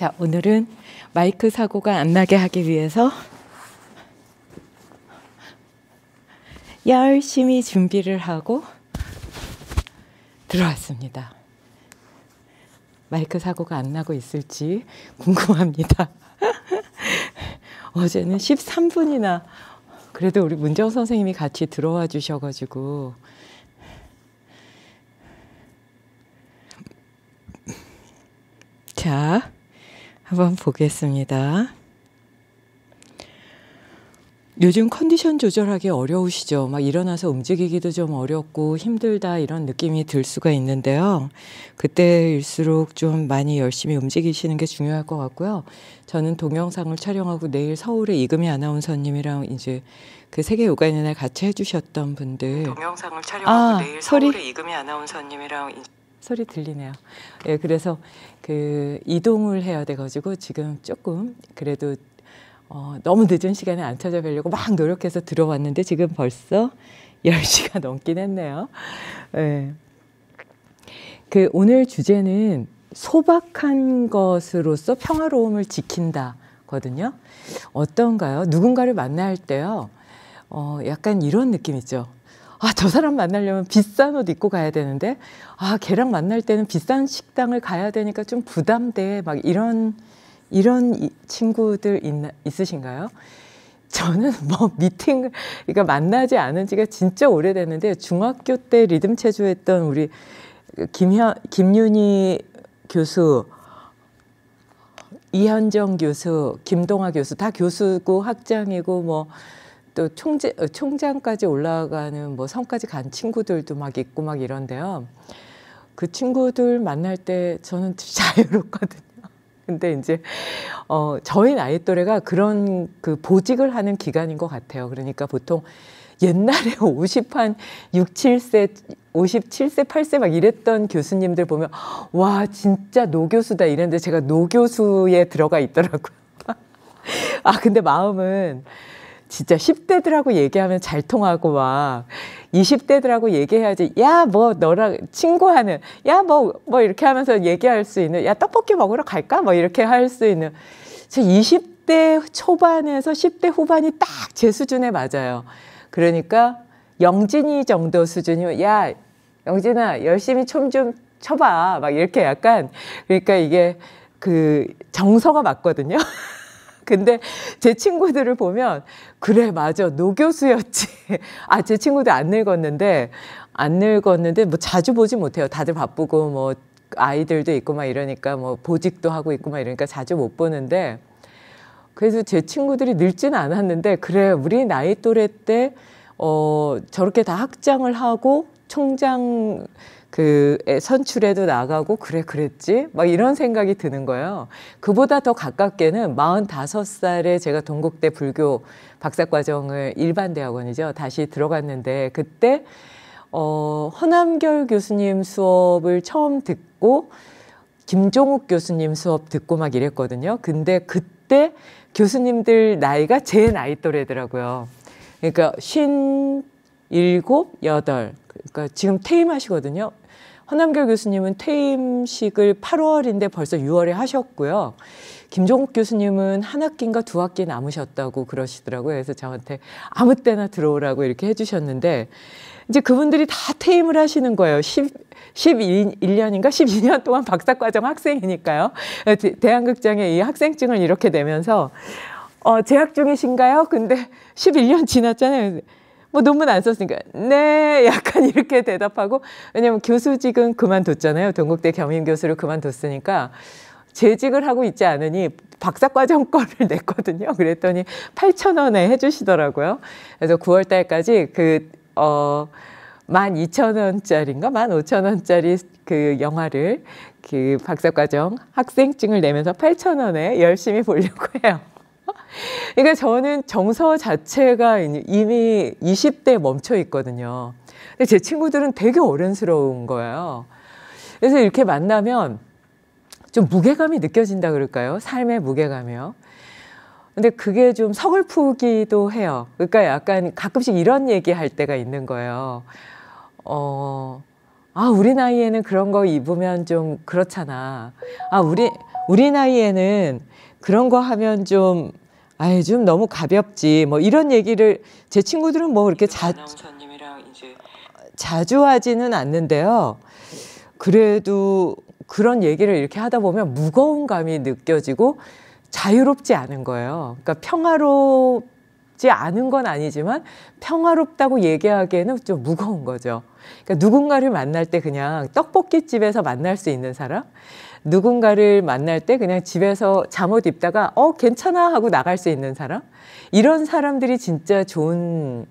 자, 오늘은 마이크 사고가 안 나게 하기 위해서 열심히 준비를 하고 들어왔습니다. 마이크 사고가 안 나고 있을지 궁금합니다. 어제는 13분이나 그래도 우리 문정 선생님이 같이 들어와 주셔가지고 자. 한번 보겠습니다. 요즘 컨디션 조절하기 어려우시죠? 막 일어나서 움직이기도 좀 어렵고 힘들다 이런 느낌이 들 수가 있는데요. 그때일수록 좀 많이 열심히 움직이시는 게 중요할 것 같고요. 저는 동영상을 촬영하고 내일 서울의 이금희 아나운서님이랑 이제 그 세계 요가 있는 날 같이 해주셨던 분들 동영상을 촬영하고 아, 내일 서울의 소리? 이금희 아나운서님이랑 소리 들리네요. 예, 그래서 그 이동을 해야 돼가지고 지금 조금 그래도 어, 너무 늦은 시간에 안 찾아뵈려고 막 노력해서 들어왔는데 지금 벌써 10시가 넘긴 했네요. 예. 그 오늘 주제는 소박한 것으로서 평화로움을 지킨다. 거든요. 어떤가요? 누군가를 만날 때요. 어, 약간 이런 느낌 있죠. 아, 저 사람 만나려면 비싼 옷 입고 가야 되는데, 아, 걔랑 만날 때는 비싼 식당을 가야 되니까 좀 부담돼. 막 이런, 이런 친구들 있나, 있으신가요? 저는 뭐 미팅, 그러니까 만나지 않은 지가 진짜 오래됐는데, 중학교 때 리듬 체조했던 우리 그 김현, 김윤희 교수, 이현정 교수, 김동아 교수, 다 교수고 학장이고 뭐, 또 총재, 어, 총장까지 올라가는 뭐 성까지 간 친구들도 막 있고 막 이런데요. 그 친구들 만날 때 저는 자유롭거든요. 근데 이제 어 저희 나이 또래가 그런 그 보직을 하는 기간인 것 같아요. 그러니까 보통 옛날에 50한 6, 7세, 57세, 8세 막 이랬던 교수님들 보면 와 진짜 노교수다 이랬는데 제가 노교수에 들어가 있더라고요. 아 근데 마음은 진짜 10대들하고 얘기하면 잘 통하고 막 20대들하고 얘기해야지 야 뭐 너랑 친구하는 야 뭐뭐 뭐 이렇게 하면서 얘기할 수 있는 야 떡볶이 먹으러 갈까 뭐 이렇게 할 수 있는 저 20대 초반에서 10대 후반이 딱 제 수준에 맞아요. 그러니까 영진이 정도 수준이면 야 영진아 열심히 춤 좀춰봐막 이렇게 약간 그러니까 이게 그 정서가 맞거든요. 근데 제 친구들을 보면 그래 맞아 노 교수였지. 아 제 친구들 안 늙었는데 안 늙었는데 뭐 자주 보지 못해요. 다들 바쁘고 뭐 아이들도 있고 막 이러니까 뭐 보직도 하고 있고 막 이러니까 자주 못 보는데 그래서 제 친구들이 늙지는 않았는데 그래 우리 나이 또래 때 어 저렇게 다 학장을 하고 총장 그 선출에도 나가고 그래 그랬지 막 이런 생각이 드는 거예요. 그보다 더 가깝게는 45살에 제가 동국대 불교 박사과정을 일반 대학원이죠 다시 들어갔는데 그때 어, 허남결 교수님 수업을 처음 듣고 김종욱 교수님 수업 듣고 막 이랬거든요. 근데 그때 교수님들 나이가 제 나이 또래더라고요. 그러니까 쉰 일곱 여덟 그러니까 지금 퇴임하시거든요. 허남결 교수님은 퇴임식을 8월인데 벌써 6월에 하셨고요. 김종국 교수님은 한 학기인가 두 학기 남으셨다고 그러시더라고요. 그래서 저한테 아무 때나 들어오라고 이렇게 해주셨는데 이제 그분들이 다 퇴임을 하시는 거예요. 10, 11년인가 12년 동안 박사과정 학생이니까요. 대한극장에 이 학생증을 이렇게 내면서 어, 재학 중이신가요? 근데 11년 지났잖아요. 뭐 논문 안 썼으니까 네 약간 이렇게 대답하고 왜냐면 교수직은 그만뒀잖아요. 동국대 겸임 교수를 그만뒀으니까 재직을 하고 있지 않으니 박사과정 거를 냈거든요. 그랬더니 8천 원에 해주시더라고요. 그래서 9월 달까지 그 어. 1 2 0 0 0원짜리인가1 5 0 0 0 원짜리그 영화를 그 박사과정 학생증을 내면서 8 0 0 0 원에 열심히 보려고 해요. 그러니까 저는 정서 자체가 이미 2 0대 멈춰 있거든요. 근데 제 친구들은 되게 어른스러운 거예요. 그래서 이렇게 만나면 좀 무게감이 느껴진다 그럴까요? 삶의 무게감이요. 근데 그게 좀 서글프기도 해요. 그러니까 약간 가끔씩 이런 얘기 할 때가 있는 거예요. 어, 아, 우리 나이에는 그런 거 입으면 좀 그렇잖아. 아, 우리, 우리 나이에는 그런 거 하면 좀 아유 좀 너무 가볍지 뭐 이런 얘기를 제 친구들은 뭐 그렇게 자, 자주 하지는 않는데요. 그래도 그런 얘기를 이렇게 하다 보면 무거운 감이 느껴지고 자유롭지 않은 거예요. 그러니까 평화롭지 않은 건 아니지만 평화롭다고 얘기하기에는 좀 무거운 거죠. 그러니까 누군가를 만날 때 그냥 떡볶이집에서 만날 수 있는 사람? 누군가를 만날 때 그냥 집에서 잠옷 입다가 어 괜찮아 하고 나갈 수 있는 사람 이런 사람들이 진짜 좋은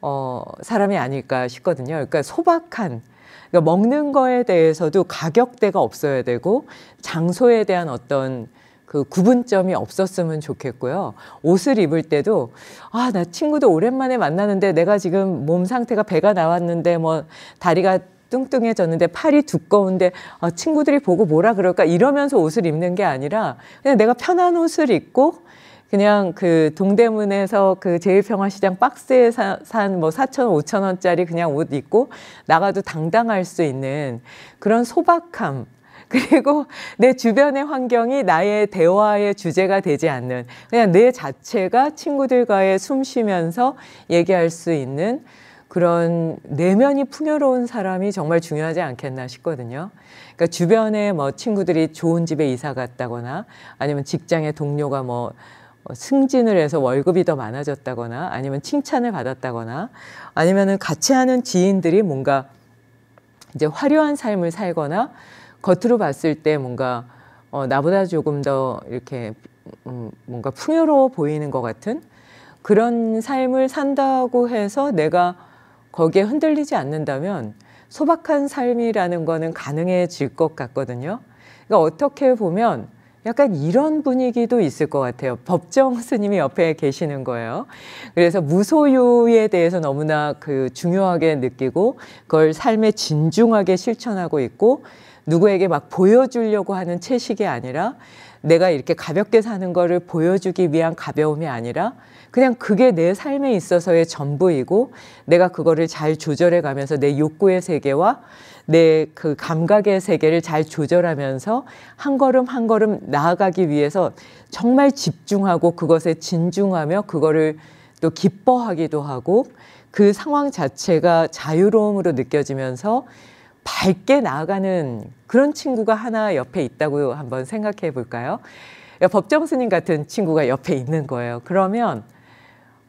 어 사람이 아닐까 싶거든요. 그러니까 소박한 그러니까 먹는 거에 대해서도 가격대가 없어야 되고 장소에 대한 어떤 그 구분점이 없었으면 좋겠고요. 옷을 입을 때도 아, 나 친구도 오랜만에 만나는데 내가 지금 몸 상태가 배가 나왔는데 뭐 다리가 뚱뚱해졌는데 팔이 두꺼운데 어, 친구들이 보고 뭐라 그럴까 이러면서 옷을 입는 게 아니라 그냥 내가 편한 옷을 입고 그냥 그 동대문에서 그 제일평화시장 박스에 산 뭐 사천오천 원짜리 그냥 옷 입고 나가도 당당할 수 있는 그런 소박함 그리고 내 주변의 환경이 나의 대화의 주제가 되지 않는 그냥 내 자체가 친구들과의 숨 쉬면서 얘기할 수 있는 그런 내면이 풍요로운 사람이 정말 중요하지 않겠나 싶거든요. 그러니까 주변에 뭐 친구들이 좋은 집에 이사 갔다거나 아니면 직장의 동료가 뭐 어, 승진을 해서 월급이 더 많아졌다거나 아니면 칭찬을 받았다거나 아니면은 같이 하는 지인들이 뭔가 이제 화려한 삶을 살거나 겉으로 봤을 때 뭔가 어, 나보다 조금 더 이렇게 음, 뭔가 풍요로워 보이는 것 같은 그런 삶을 산다고 해서 내가 거기에 흔들리지 않는다면 소박한 삶이라는 거는 가능해질 것 같거든요. 그러니까 어떻게 보면 약간 이런 분위기도 있을 것 같아요. 법정 스님이 옆에 계시는 거예요. 그래서 무소유에 대해서 너무나 그 중요하게 느끼고 그걸 삶에 진중하게 실천하고 있고 누구에게 막 보여주려고 하는 채식이 아니라 내가 이렇게 가볍게 사는 거를 보여주기 위한 가벼움이 아니라 그냥 그게 내 삶에 있어서의 전부이고 내가 그거를 잘 조절해 가면서 내 욕구의 세계와 내 그 감각의 세계를 잘 조절하면서 한 걸음 한 걸음 나아가기 위해서 정말 집중하고 그것에 진중하며 그거를 또 기뻐하기도 하고 그 상황 자체가 자유로움으로 느껴지면서 밝게 나아가는 그런 친구가 하나 옆에 있다고 한번 생각해 볼까요? 그러니까 법정 스님 같은 친구가 옆에 있는 거예요. 그러면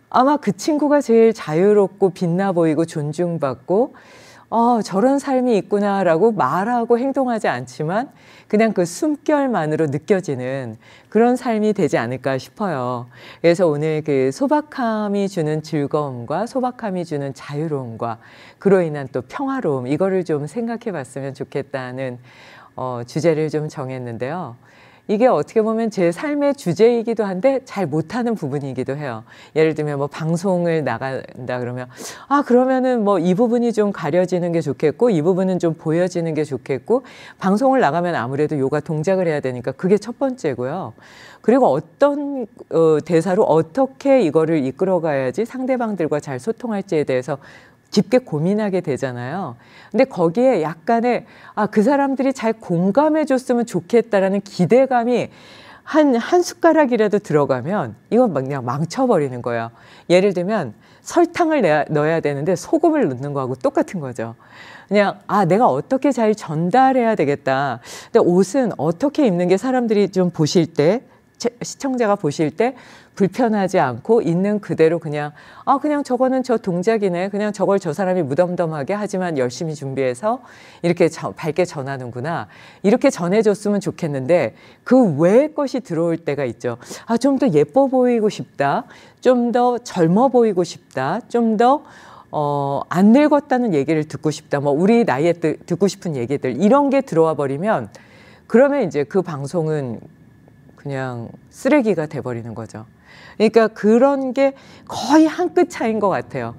아마 그 친구가 제일 자유롭고 빛나 보이고 존중받고 어, 저런 삶이 있구나라고 말하고 행동하지 않지만 그냥 그 숨결만으로 느껴지는 그런 삶이 되지 않을까 싶어요. 그래서 오늘 그 소박함이 주는 즐거움과 소박함이 주는 자유로움과 그로 인한 또 평화로움 이거를 좀 생각해 봤으면 좋겠다는 어, 주제를 좀 정했는데요. 이게 어떻게 보면 제 삶의 주제이기도 한데 잘 못하는 부분이기도 해요. 예를 들면 뭐 방송을 나간다 그러면 아 그러면은 뭐 이 부분이 좀 가려지는 게 좋겠고 이 부분은 좀 보여지는 게 좋겠고 방송을 나가면 아무래도 요가 동작을 해야 되니까 그게 첫 번째고요. 그리고 어떤 어, 대사로 어떻게 이거를 이끌어가야지 상대방들과 잘 소통할지에 대해서 깊게 고민하게 되잖아요. 근데 거기에 약간의 아, 그 사람들이 잘 공감해 줬으면 좋겠다라는 기대감이 한, 한 숟가락이라도 들어가면 이건 막 그냥 망쳐버리는 거예요. 예를 들면 설탕을 내야, 넣어야 되는데 소금을 넣는 거하고 똑같은 거죠. 그냥, 아, 내가 어떻게 잘 전달해야 되겠다. 근데 옷은 어떻게 입는 게 사람들이 좀 보실 때 시청자가 보실 때 불편하지 않고 있는 그대로 그냥 아 그냥 저거는 저 동작이네 그냥 저걸 저 사람이 무덤덤하게 하지만 열심히 준비해서 이렇게 저, 밝게 전하는구나 이렇게 전해줬으면 좋겠는데 그 외의 것이 들어올 때가 있죠 아 좀 더 예뻐 보이고 싶다 좀 더 젊어 보이고 싶다 좀더 어, 안 늙었다는 얘기를 듣고 싶다. 뭐, 우리 나이에 듣, 듣고 싶은 얘기들. 이런 게 들어와 버리면, 그러면 이제 그 방송은 그냥 쓰레기가 돼버리는 거죠. 그러니까 그런 게 거의 한 끗 차인 이것 같아요.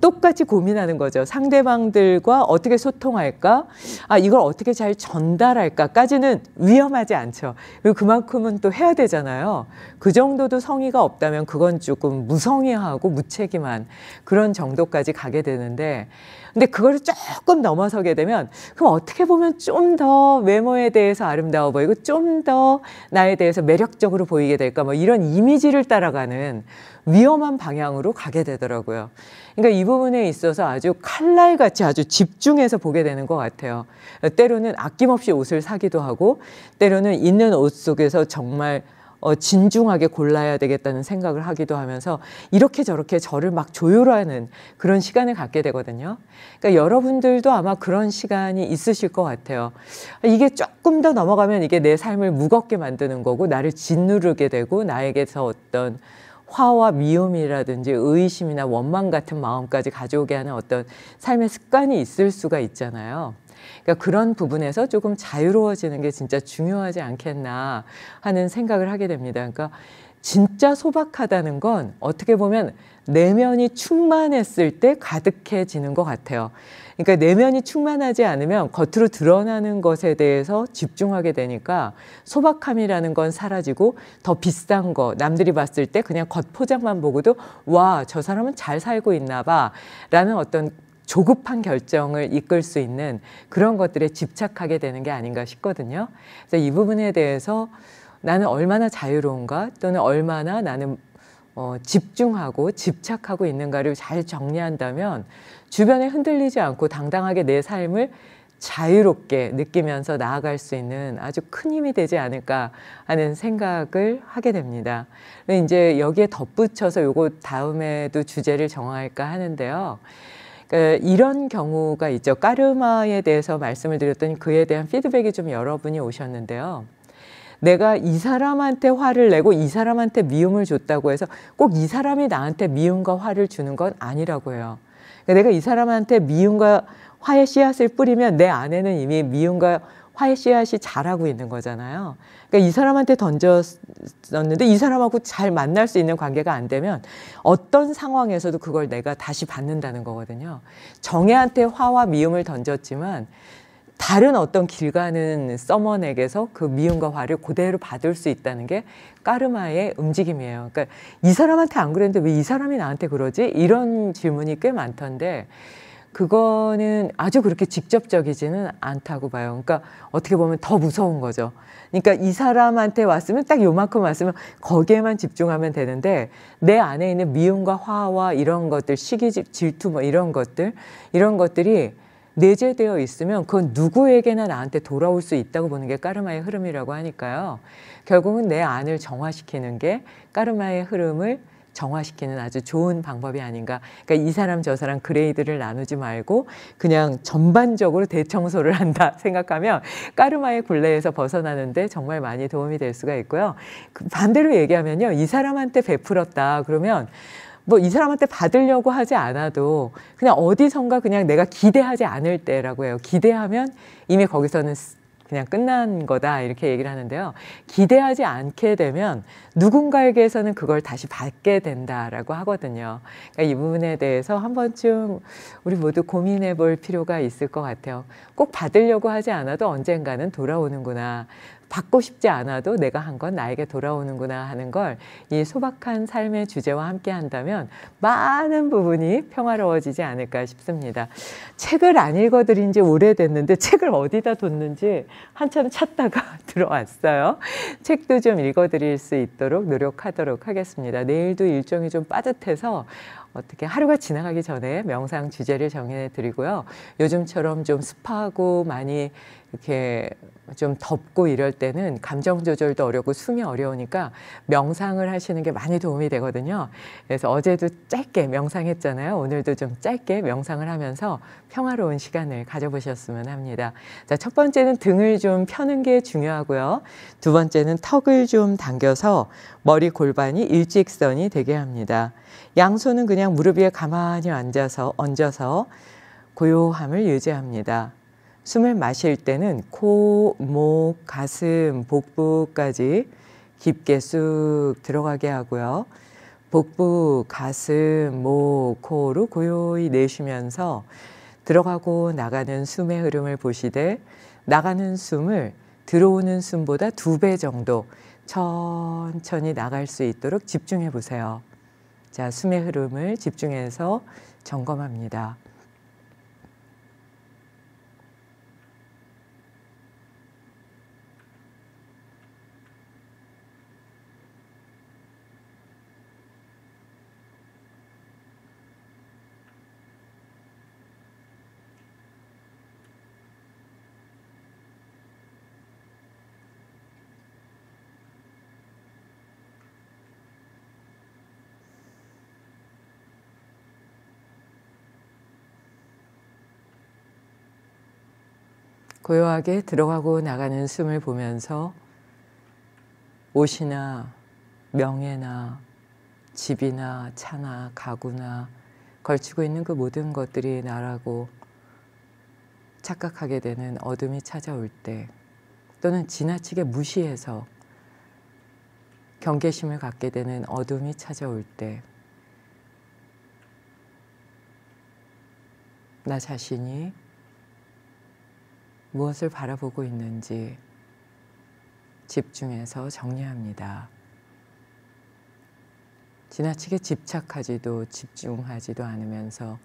똑같이 고민하는 거죠. 상대방들과 어떻게 소통할까? 아, 이걸 어떻게 잘 전달할까까지는 위험하지 않죠. 그리고 그만큼은 또 해야 되잖아요. 그 정도도 성의가 없다면 그건 조금 무성의하고 무책임한 그런 정도까지 가게 되는데 근데 그거를 조금 넘어서게 되면 그럼 어떻게 보면 좀 더 외모에 대해서 아름다워 보이고 좀 더 나에 대해서 매력적으로 보이게 될까 뭐 이런 이미지를 따라가는 위험한 방향으로 가게 되더라고요. 그러니까 이 부분에 있어서 아주 칼날같이 아주 집중해서 보게 되는 것 같아요. 때로는 아낌없이 옷을 사기도 하고 때로는 있는 옷 속에서 정말 어, 진중하게 골라야 되겠다는 생각을 하기도 하면서 이렇게 저렇게 저를 막 조율하는 그런 시간을 갖게 되거든요. 그러니까 여러분들도 아마 그런 시간이 있으실 것 같아요. 이게 조금 더 넘어가면 이게 내 삶을 무겁게 만드는 거고 나를 짓누르게 되고 나에게서 어떤 화와 미움이라든지 의심이나 원망 같은 마음까지 가져오게 하는 어떤 삶의 습관이 있을 수가 있잖아요. 그러니까 그런 부분에서 조금 자유로워지는 게 진짜 중요하지 않겠나 하는 생각을 하게 됩니다. 그러니까 진짜 소박하다는 건 어떻게 보면 내면이 충만했을 때 가득해지는 것 같아요. 그러니까 내면이 충만하지 않으면 겉으로 드러나는 것에 대해서 집중하게 되니까 소박함이라는 건 사라지고 더 비싼 거 남들이 봤을 때 그냥 겉포장만 보고도 와 저 사람은 잘 살고 있나 봐라는 어떤 조급한 결정을 이끌 수 있는 그런 것들에 집착하게 되는 게 아닌가 싶거든요. 그래서 이 부분에 대해서 나는 얼마나 자유로운가 또는 얼마나 나는 어, 집중하고 집착하고 있는가를 잘 정리한다면 주변에 흔들리지 않고 당당하게 내 삶을 자유롭게 느끼면서 나아갈 수 있는 아주 큰 힘이 되지 않을까 하는 생각을 하게 됩니다. 이제 여기에 덧붙여서 요거 다음에도 주제를 정할까 하는데요. 그 이런 경우가 있죠. 까르마에 대해서 말씀을 드렸더니 그에 대한 피드백이 좀 여러분이 오셨는데요. 내가 이 사람한테 화를 내고 이 사람한테 미움을 줬다고 해서 꼭 이 사람이 나한테 미움과 화를 주는 건 아니라고 해요. 그러니까 내가 이 사람한테 미움과 화의 씨앗을 뿌리면 내 안에는 이미 미움과 화의 씨앗이 자라고 있는 거잖아요. 그러니까 이 사람한테 던졌었는데 이 사람하고 잘 만날 수 있는 관계가 안 되면 어떤 상황에서도 그걸 내가 다시 받는다는 거거든요. 정애한테 화와 미움을 던졌지만 다른 어떤 길 가는 서먼에게서 그 미움과 화를 그대로 받을 수 있다는 게 까르마의 움직임이에요. 그러니까 이 사람한테 안 그랬는데 왜 이 사람이 나한테 그러지? 이런 질문이 꽤 많던데 그거는 아주 그렇게 직접적이지는 않다고 봐요. 그러니까 어떻게 보면 더 무서운 거죠. 그러니까 이 사람한테 왔으면 딱 요만큼 왔으면 거기에만 집중하면 되는데 내 안에 있는 미움과 화와 이런 것들, 시기 질투 뭐 이런 것들, 이런 것들이 내재되어 있으면 그건 누구에게나 나한테 돌아올 수 있다고 보는 게 까르마의 흐름이라고 하니까요. 결국은 내 안을 정화시키는 게 까르마의 흐름을 정화시키는 아주 좋은 방법이 아닌가. 그러니까 이 사람 저 사람 그레이드를 나누지 말고 그냥 전반적으로 대청소를 한다 생각하면 까르마의 굴레에서 벗어나는데 정말 많이 도움이 될 수가 있고요. 그 반대로 얘기하면요. 이 사람한테 베풀었다 그러면 뭐이 사람한테 받으려고 하지 않아도 그냥 어디선가 그냥 내가 기대하지 않을 때라고 해요. 기대하면 이미 거기서는 그냥 끝난 거다 이렇게 얘기를 하는데요. 기대하지 않게 되면 누군가에게서는 그걸 다시 받게 된다라고 하거든요. 그러니까 이 부분에 대해서 한 번쯤 우리 모두 고민해 볼 필요가 있을 것 같아요. 꼭 받으려고 하지 않아도 언젠가는 돌아오는구나. 받고 싶지 않아도 내가 한 건 나에게 돌아오는구나 하는 걸 이 소박한 삶의 주제와 함께 한다면 많은 부분이 평화로워지지 않을까 싶습니다. 책을 안 읽어드린 지 오래됐는데 책을 어디다 뒀는지 한참 찾다가 들어왔어요. 책도 좀 읽어드릴 수 있도록 노력하도록 하겠습니다. 내일도 일정이 좀 빠듯해서 어떻게 하루가 지나가기 전에 명상 주제를 정해 드리고요. 요즘처럼 좀 습하고 많이 이렇게 좀 덥고 이럴 때는 감정 조절도 어렵고 숨이 어려우니까 명상을 하시는 게 많이 도움이 되거든요. 그래서 어제도 짧게 명상했잖아요. 오늘도 좀 짧게 명상을 하면서 평화로운 시간을 가져보셨으면 합니다. 자, 첫 번째는 등을 좀 펴는 게 중요하고요. 두 번째는 턱을 좀 당겨서 머리 골반이 일직선이 되게 합니다. 양손은 그냥 무릎 위에 가만히 앉아서 얹어서 고요함을 유지합니다. 숨을 마실 때는 코, 목, 가슴, 복부까지 깊게 쑥 들어가게 하고요. 복부, 가슴, 목, 코로 고요히 내쉬면서 들어가고 나가는 숨의 흐름을 보시되 나가는 숨을 들어오는 숨보다 두 배 정도 천천히 나갈 수 있도록 집중해 보세요. 자, 숨의 흐름을 집중해서 점검합니다. 고요하게 들어가고 나가는 숨을 보면서 옷이나 명예나 집이나 차나 가구나 걸치고 있는 그 모든 것들이 나라고 착각하게 되는 어둠이 찾아올 때 또는 지나치게 무시해서 경계심을 갖게 되는 어둠이 찾아올 때 나 자신이 무엇을 바라보고 있는지 집중해서 정리합니다. 지나치게 집착하지도 집중하지도 않으면서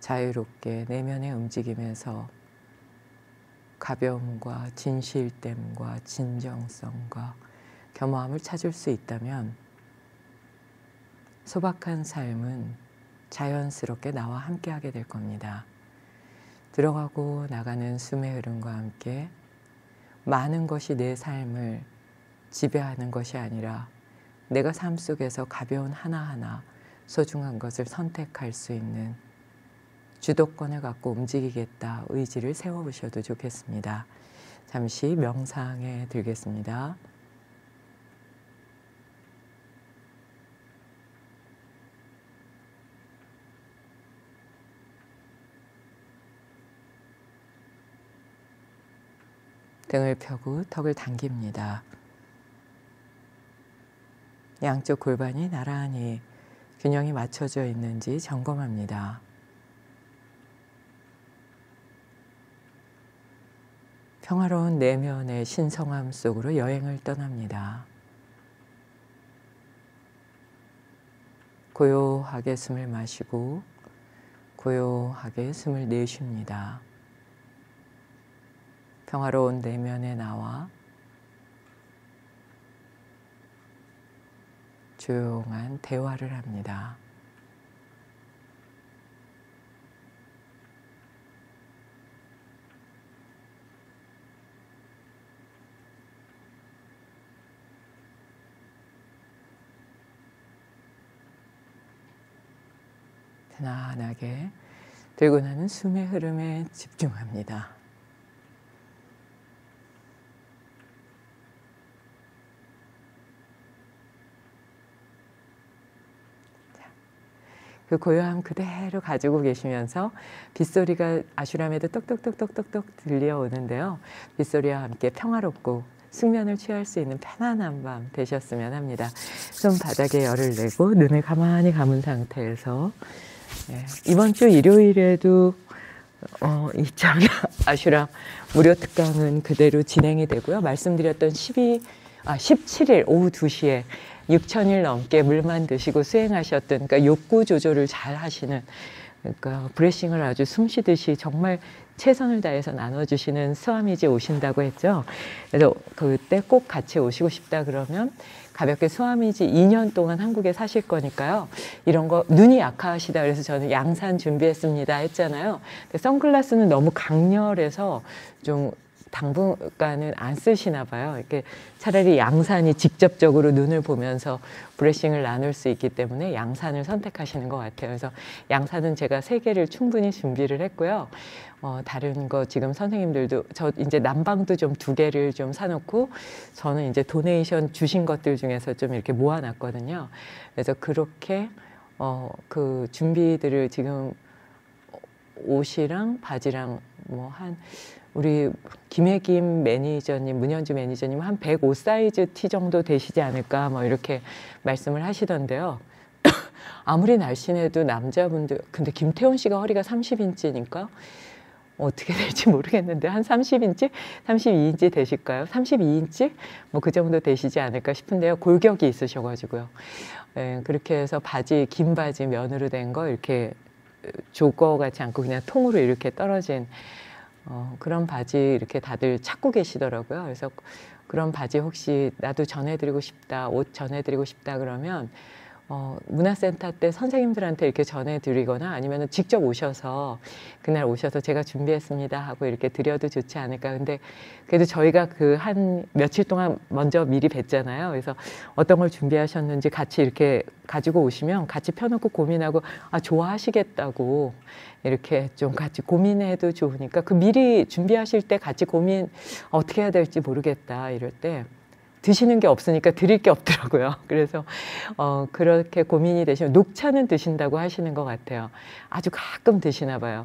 자유롭게 내면의 움직임에서 가벼움과 진실됨과 진정성과 겸허함을 찾을 수 있다면 소박한 삶은 자연스럽게 나와 함께하게 될 겁니다. 들어가고 나가는 숨의 흐름과 함께 많은 것이 내 삶을 지배하는 것이 아니라 내가 삶 속에서 가벼운 하나하나 소중한 것을 선택할 수 있는 주도권을 갖고 움직이겠다 의지를 세워보셔도 좋겠습니다. 잠시 명상에 들겠습니다. 등을 펴고 턱을 당깁니다. 양쪽 골반이 나란히 균형이 맞춰져 있는지 점검합니다. 평화로운 내면의 신성함 속으로 여행을 떠납니다. 고요하게 숨을 마시고 고요하게 숨을 내쉽니다. 평화로운 내면에 나와 조용한 대화를 합니다. 편안하게 들고 나는 숨의 흐름에 집중합니다. 그 고요함 그대로 가지고 계시면서 빗소리가 아슈람에도 똑똑똑똑똑똑 들려오는데요. 빗소리와 함께 평화롭고 숙면을 취할 수 있는 편안한 밤 되셨으면 합니다. 손 바닥에 열을 내고 눈을 가만히 감은 상태에서 네, 이번 주 일요일에도 어, 이참 아슈라 무료 특강은 그대로 진행이 되고요. 말씀드렸던 12, 아, 17일 오후 2시에 6천일 넘게 물만 드시고 수행하셨던 그러니까 욕구 조절을 잘 하시는 그러니까 브레싱을 아주 숨쉬듯이 정말 최선을 다해서 나눠주시는 스와미지 오신다고 했죠. 그래서 그때 꼭 같이 오시고 싶다 그러면 가볍게 스와미지 2년 동안 한국에 사실 거니까요. 이런 거 눈이 약하시다 그래서 저는 양산 준비했습니다 했잖아요. 선글라스는 너무 강렬해서 좀 당분간은 안 쓰시나 봐요. 이렇게 차라리 양산이 직접적으로 눈을 보면서 브레싱을 나눌 수 있기 때문에 양산을 선택하시는 것 같아요. 그래서 양산은 제가 세 개를 충분히 준비를 했고요. 어, 다른 거 지금 선생님들도 저 이제 난방도 좀 두 개를 좀 사놓고 저는 이제 도네이션 주신 것들 중에서 좀 이렇게 모아놨거든요. 그래서 그렇게 어, 그 준비들을 지금 옷이랑 바지랑 뭐한 우리 김혜김 매니저님, 문현주 매니저님 한 105 사이즈 티 정도 되시지 않을까 뭐 이렇게 말씀을 하시던데요. 아무리 날씬해도 남자분들 근데 김태훈 씨가 허리가 30인치니까 어떻게 될지 모르겠는데 한 30인치, 32인치 되실까요? 32인치 뭐 그 정도 되시지 않을까 싶은데요. 골격이 있으셔가지고요. 예, 그렇게 해서 바지 긴 바지 면으로 된 거 이렇게 조거 같지 않고 그냥 통으로 이렇게 떨어진 어, 그런 바지 이렇게 다들 찾고 계시더라고요. 그래서 그런 바지 혹시 나도 전해드리고 싶다, 옷 전해드리고 싶다 그러면 어, 문화센터 때 선생님들한테 이렇게 전해드리거나 아니면 직접 오셔서 그날 오셔서 제가 준비했습니다 하고 이렇게 드려도 좋지 않을까. 근데 그래도 저희가 그 한 며칠 동안 먼저 미리 뵀잖아요. 그래서 어떤 걸 준비하셨는지 같이 이렇게 가지고 오시면 같이 펴놓고 고민하고 아, 좋아하시겠다고 이렇게 좀 같이 고민해도 좋으니까 그 미리 준비하실 때 같이 고민 어떻게 해야 될지 모르겠다 이럴 때 드시는 게 없으니까 드릴 게 없더라고요. 그래서 어, 그렇게 고민이 되시면 녹차는 드신다고 하시는 것 같아요. 아주 가끔 드시나 봐요.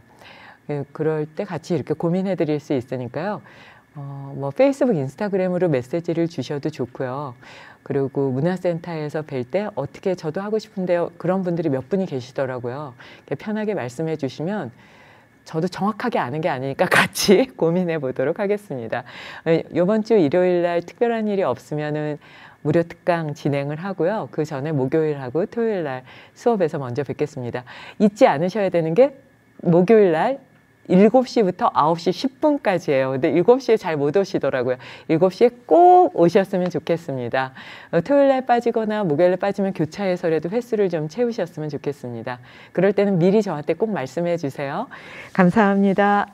예, 그럴 때 같이 이렇게 고민해 드릴 수 있으니까요. 어, 뭐 페이스북, 인스타그램으로 메시지를 주셔도 좋고요. 그리고 문화센터에서 뵐 때 어떻게 저도 하고 싶은데요. 그런 분들이 몇 분이 계시더라고요. 편하게 말씀해 주시면 저도 정확하게 아는 게 아니니까 같이 고민해 보도록 하겠습니다. 이번 예, 주 일요일 날 특별한 일이 없으면은 무료 특강 진행을 하고요. 그 전에 목요일하고 토요일 날 수업에서 먼저 뵙겠습니다. 잊지 않으셔야 되는 게 목요일 날 일곱 시부터 아홉 시 십분까지예요 근데 일곱 시에 잘 못 오시더라고요. 일곱 시에꼭 오셨으면 좋겠습니다. 어, 토요일 날 빠지거나 목요일 날 빠지면 교차해서라도 횟수를 좀 채우셨으면 좋겠습니다. 그럴 때는 미리 저한테 꼭 말씀해 주세요. 감사합니다.